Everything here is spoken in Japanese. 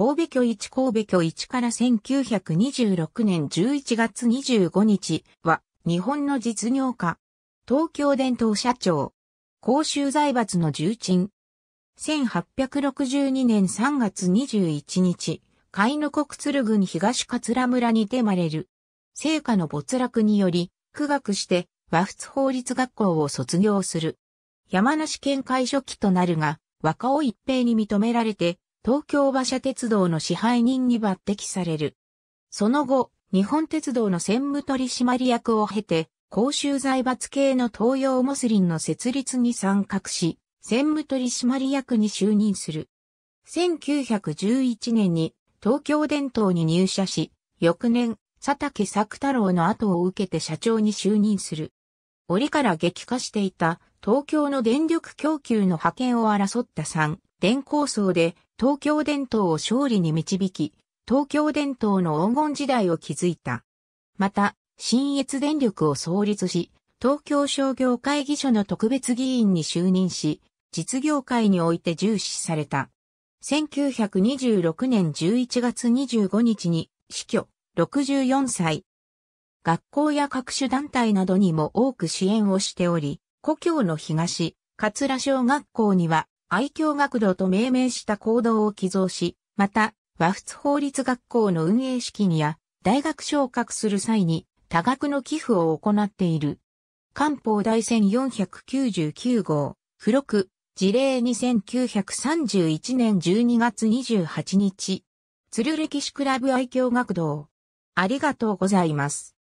神戸居一神戸居一から1926年11月25日は日本の実業家、東京伝統社長、公衆財閥の重鎮。1862年3月21日、海の国鶴郡東桂村にてまれる。成果の没落により、苦学して和仏法律学校を卒業する。山梨県会書記となるが、若尾一平に認められて、東京馬車鉄道の支配人に抜擢される。その後、日本鉄道の専務取締役を経て、公衆財閥系の東洋モスリンの設立に参画し、専務取締役に就任する。1911年に東京電灯に入社し、翌年、佐竹作太郎の後を受けて社長に就任する。折から激化していた東京の電力供給の派遣を争った3電光層で東京伝統を勝利に導き、東京伝統の黄金時代を築いた。また、新越電力を創立し、東京商業会議所の特別議員に就任し、実業界において重視された。1926年11月25日に死去、64歳。学校や各種団体などにも多く支援をしており、故郷の東、桂小学校には愛嬌学堂と命名した行動を寄贈し、また、和仏法律学校の運営資金や大学昇格する際に多額の寄付を行っている。官報大1499号、付録、事例2931年12月28日。鶴歴史クラブ愛嬌学堂。ありがとうございます。